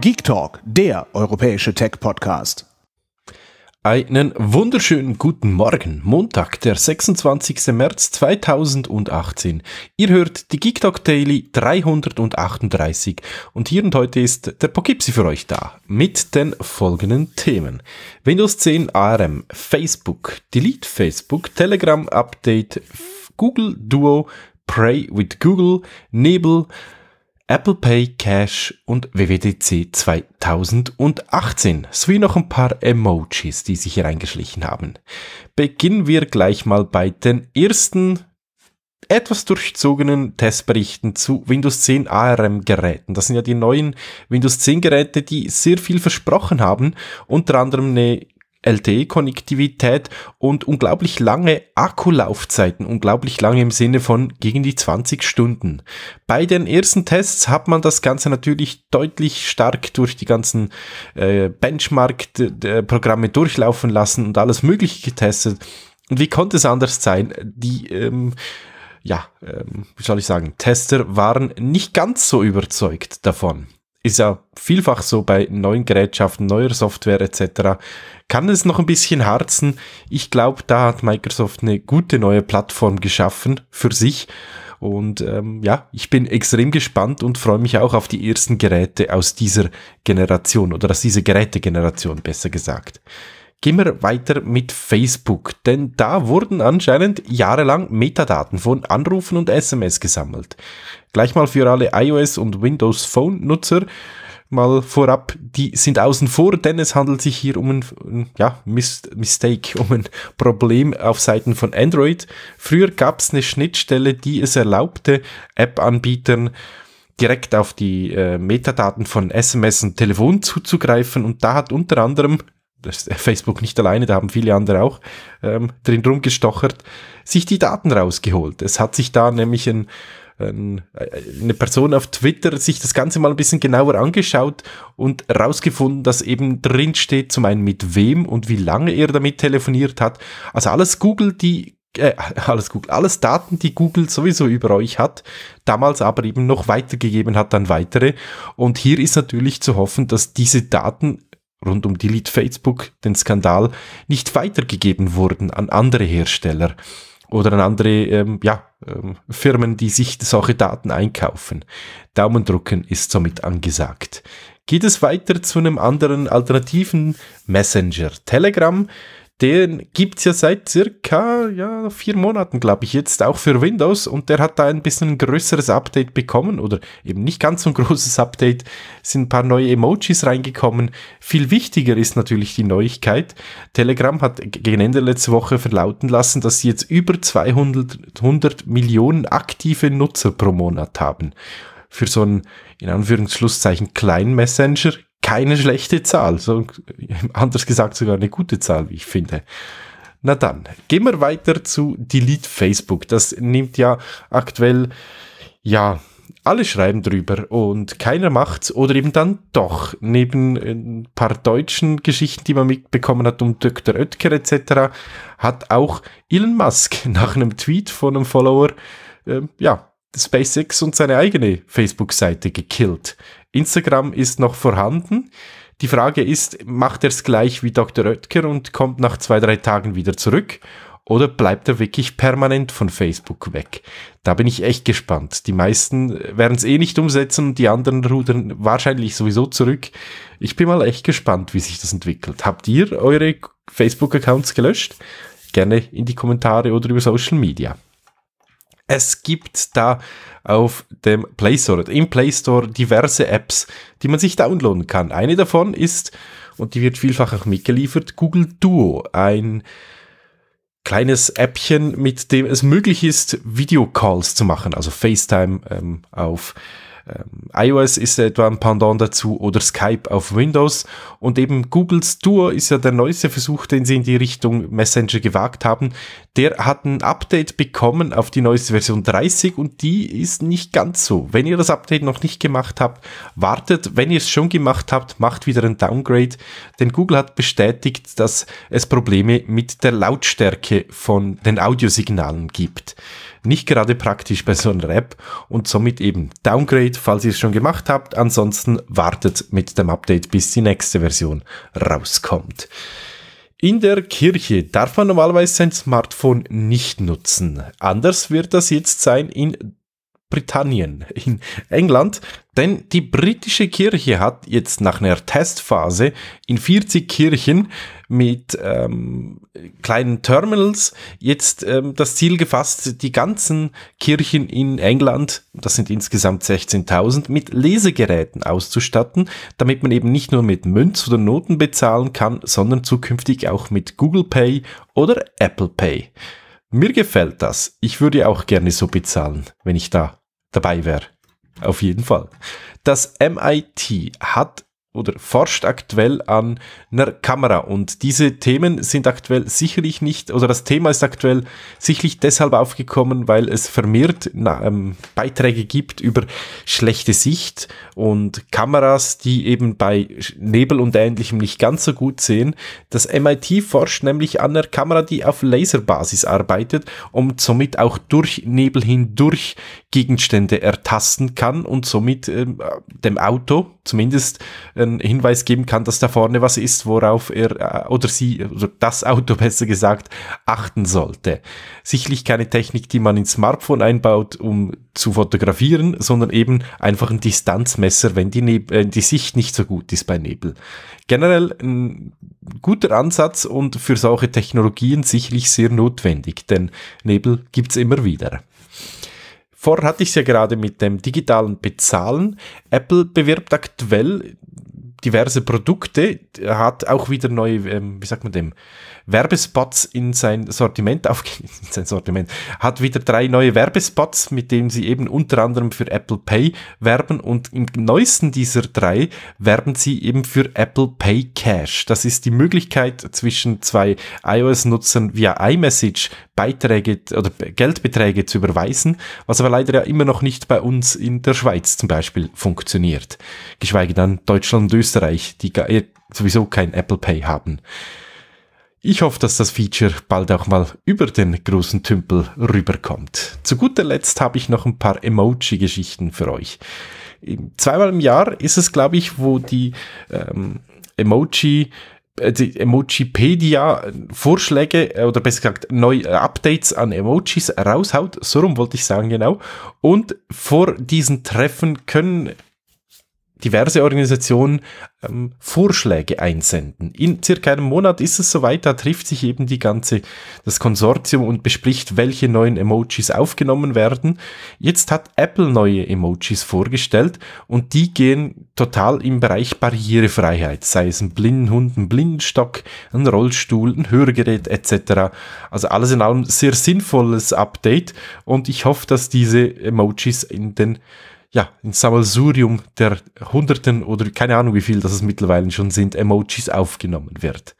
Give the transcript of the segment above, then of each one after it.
Geek Talk, der europäische Tech-Podcast. Einen wunderschönen guten Morgen, Montag, der 26. März 2018. Ihr hört die Geek Talk Daily 338 und hier und heute ist der Pokipsi für euch da mit den folgenden Themen. Windows 10 ARM, Facebook, Delete Facebook, Telegram Update, Google Duo, Pray with Google, Nebel, Apple Pay Cash und WWDC 2018 sowie noch ein paar Emojis, die sich hier eingeschlichen haben. Beginnen wir gleich mal bei den ersten etwas durchzogenen Testberichten zu Windows 10 ARM-Geräten. Das sind ja die neuen Windows 10 Geräte, die sehr viel versprochen haben. Unter anderem eine LTE-Konnektivität und unglaublich lange Akkulaufzeiten, unglaublich lange im Sinne von gegen die 20 Stunden. Bei den ersten Tests hat man das Ganze natürlich deutlich stark durch die ganzen äh, Benchmark-Programme durchlaufen lassen und alles Mögliche getestet. Und wie konnte es anders sein? Die, ähm, ja, ähm, wie soll ich sagen, Tester waren nicht ganz so überzeugt davon ist ja vielfach so bei neuen Gerätschaften, neuer Software etc. Kann es noch ein bisschen harzen. Ich glaube, da hat Microsoft eine gute neue Plattform geschaffen für sich. Und ähm, ja, ich bin extrem gespannt und freue mich auch auf die ersten Geräte aus dieser Generation oder aus dieser Gerätegeneration, besser gesagt. Gehen wir weiter mit Facebook, denn da wurden anscheinend jahrelang Metadaten von Anrufen und SMS gesammelt. Gleich mal für alle iOS- und Windows-Phone-Nutzer mal vorab, die sind außen vor, denn es handelt sich hier um ein ja, Mistake, um ein Problem auf Seiten von Android. Früher gab es eine Schnittstelle, die es erlaubte, App-Anbietern direkt auf die äh, Metadaten von SMS und Telefon zuzugreifen und da hat unter anderem das ist äh, Facebook nicht alleine, da haben viele andere auch ähm, drin rumgestochert, sich die Daten rausgeholt. Es hat sich da nämlich ein, ein, äh, eine Person auf Twitter sich das Ganze mal ein bisschen genauer angeschaut und rausgefunden, dass eben drin steht, zum einen mit wem und wie lange er damit telefoniert hat. Also alles Google, die äh, alles Google, alles Daten, die Google sowieso über euch hat, damals aber eben noch weitergegeben hat an weitere. Und hier ist natürlich zu hoffen, dass diese Daten rund um Delete Facebook, den Skandal, nicht weitergegeben wurden an andere Hersteller oder an andere ähm, ja, ähm, Firmen, die sich solche Daten einkaufen. Daumendrucken ist somit angesagt. Geht es weiter zu einem anderen alternativen Messenger, Telegram? Den gibt es ja seit circa ja, vier Monaten, glaube ich, jetzt auch für Windows und der hat da ein bisschen ein größeres Update bekommen oder eben nicht ganz so ein großes Update, sind ein paar neue Emojis reingekommen. Viel wichtiger ist natürlich die Neuigkeit. Telegram hat gegen Ende letzte Woche verlauten lassen, dass sie jetzt über 200 Millionen aktive Nutzer pro Monat haben für so einen, in Anführungsschlusszeichen, kleinen Messenger keine schlechte Zahl, so, anders gesagt sogar eine gute Zahl, wie ich finde. Na dann, gehen wir weiter zu Delete Facebook. Das nimmt ja aktuell, ja, alle schreiben drüber und keiner macht's oder eben dann doch. Neben ein paar deutschen Geschichten, die man mitbekommen hat um Dr. Oetker etc., hat auch Elon Musk nach einem Tweet von einem Follower, äh, ja, SpaceX und seine eigene Facebook-Seite gekillt. Instagram ist noch vorhanden. Die Frage ist, macht er es gleich wie Dr. Oetker und kommt nach zwei, drei Tagen wieder zurück? Oder bleibt er wirklich permanent von Facebook weg? Da bin ich echt gespannt. Die meisten werden es eh nicht umsetzen, die anderen rudern wahrscheinlich sowieso zurück. Ich bin mal echt gespannt, wie sich das entwickelt. Habt ihr eure Facebook-Accounts gelöscht? Gerne in die Kommentare oder über Social Media. Es gibt da auf dem Play Store, im Play Store diverse Apps, die man sich downloaden kann. Eine davon ist, und die wird vielfach auch mitgeliefert, Google Duo, ein kleines Appchen, mit dem es möglich ist, Videocalls zu machen, also FaceTime ähm, auf äh, ähm, iOS ist etwa ein Pendant dazu oder Skype auf Windows. Und eben Googles Duo ist ja der neueste Versuch, den sie in die Richtung Messenger gewagt haben. Der hat ein Update bekommen auf die neueste Version 30 und die ist nicht ganz so. Wenn ihr das Update noch nicht gemacht habt, wartet. Wenn ihr es schon gemacht habt, macht wieder ein Downgrade. Denn Google hat bestätigt, dass es Probleme mit der Lautstärke von den Audiosignalen gibt nicht gerade praktisch bei so einem Rap und somit eben Downgrade, falls ihr es schon gemacht habt. Ansonsten wartet mit dem Update, bis die nächste Version rauskommt. In der Kirche darf man normalerweise sein Smartphone nicht nutzen. Anders wird das jetzt sein in Großbritannien, in England, denn die britische Kirche hat jetzt nach einer Testphase in 40 Kirchen mit ähm, kleinen Terminals jetzt ähm, das Ziel gefasst, die ganzen Kirchen in England, das sind insgesamt 16.000, mit Lesegeräten auszustatten, damit man eben nicht nur mit Münz oder Noten bezahlen kann, sondern zukünftig auch mit Google Pay oder Apple Pay. Mir gefällt das. Ich würde auch gerne so bezahlen, wenn ich da dabei wäre. Auf jeden Fall. Das MIT hat oder forscht aktuell an einer Kamera. Und diese Themen sind aktuell sicherlich nicht, oder das Thema ist aktuell sicherlich deshalb aufgekommen, weil es vermehrt na, ähm, Beiträge gibt über schlechte Sicht und Kameras, die eben bei Nebel und Ähnlichem nicht ganz so gut sehen. Das MIT forscht nämlich an einer Kamera, die auf Laserbasis arbeitet und somit auch durch Nebel hindurch Gegenstände ertasten kann und somit ähm, dem Auto zumindest einen Hinweis geben kann, dass da vorne was ist, worauf er äh, oder sie oder das Auto besser gesagt achten sollte. Sicherlich keine Technik, die man ins Smartphone einbaut, um zu fotografieren, sondern eben einfach ein Distanzmesser, wenn die, Neb äh, die Sicht nicht so gut ist bei Nebel. Generell ein guter Ansatz und für solche Technologien sicherlich sehr notwendig, denn Nebel gibt's immer wieder vorher hatte ich es ja gerade mit dem digitalen Bezahlen. Apple bewirbt aktuell diverse Produkte, hat auch wieder neue, ähm, wie sagt man dem, Werbespots in sein Sortiment aufgenommen, in sein Sortiment, hat wieder drei neue Werbespots, mit denen sie eben unter anderem für Apple Pay werben und im neuesten dieser drei werben sie eben für Apple Pay Cash. Das ist die Möglichkeit zwischen zwei iOS-Nutzern via iMessage Beiträge oder Geldbeträge zu überweisen, was aber leider ja immer noch nicht bei uns in der Schweiz zum Beispiel funktioniert. Geschweige dann Deutschland und Österreich, die eh, sowieso kein Apple Pay haben. Ich hoffe, dass das Feature bald auch mal über den großen Tümpel rüberkommt. Zu guter Letzt habe ich noch ein paar Emoji-Geschichten für euch. Zweimal im Jahr ist es, glaube ich, wo die ähm, Emoji die also Emojipedia Vorschläge äh, oder besser gesagt neue äh, Updates an Emojis raushaut. So rum wollte ich sagen, genau. Und vor diesen Treffen können diverse Organisationen ähm, Vorschläge einsenden. In circa einem Monat ist es soweit, da trifft sich eben die ganze, das Konsortium und bespricht, welche neuen Emojis aufgenommen werden. Jetzt hat Apple neue Emojis vorgestellt und die gehen total im Bereich Barrierefreiheit, sei es ein blinden Hund, ein Blindenstock, ein Rollstuhl, ein Hörgerät etc. Also alles in allem sehr sinnvolles Update und ich hoffe, dass diese Emojis in den ja, ein Sammelsurium der Hunderten oder keine Ahnung wie viel, das es mittlerweile schon sind, Emojis aufgenommen wird.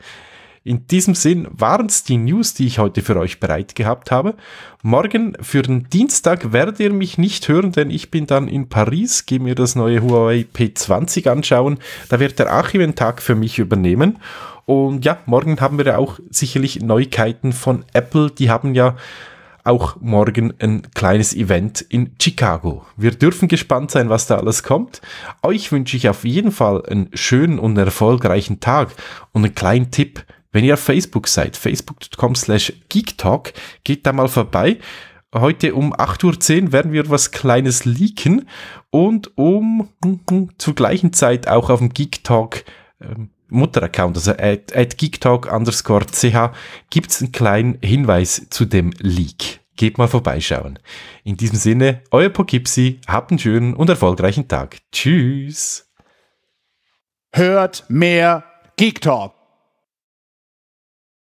In diesem Sinn waren es die News, die ich heute für euch bereit gehabt habe. Morgen für den Dienstag werdet ihr mich nicht hören, denn ich bin dann in Paris, gehe mir das neue Huawei P20 anschauen. Da wird der Achim einen Tag für mich übernehmen. Und ja, morgen haben wir ja auch sicherlich Neuigkeiten von Apple. Die haben ja auch morgen ein kleines Event in Chicago. Wir dürfen gespannt sein, was da alles kommt. Euch wünsche ich auf jeden Fall einen schönen und erfolgreichen Tag und einen kleinen Tipp. Wenn ihr auf Facebook seid, facebook.com slash geektalk, geht da mal vorbei. Heute um 8.10 Uhr werden wir was Kleines leaken und um hm, hm, zur gleichen Zeit auch auf dem Geek Talk ähm, Mutter-Account, also at, at geektalk underscore ch, gibt es einen kleinen Hinweis zu dem Leak. Geht mal vorbeischauen. In diesem Sinne, euer Pokipsi, habt einen schönen und erfolgreichen Tag. Tschüss. Hört mehr Geek Talk.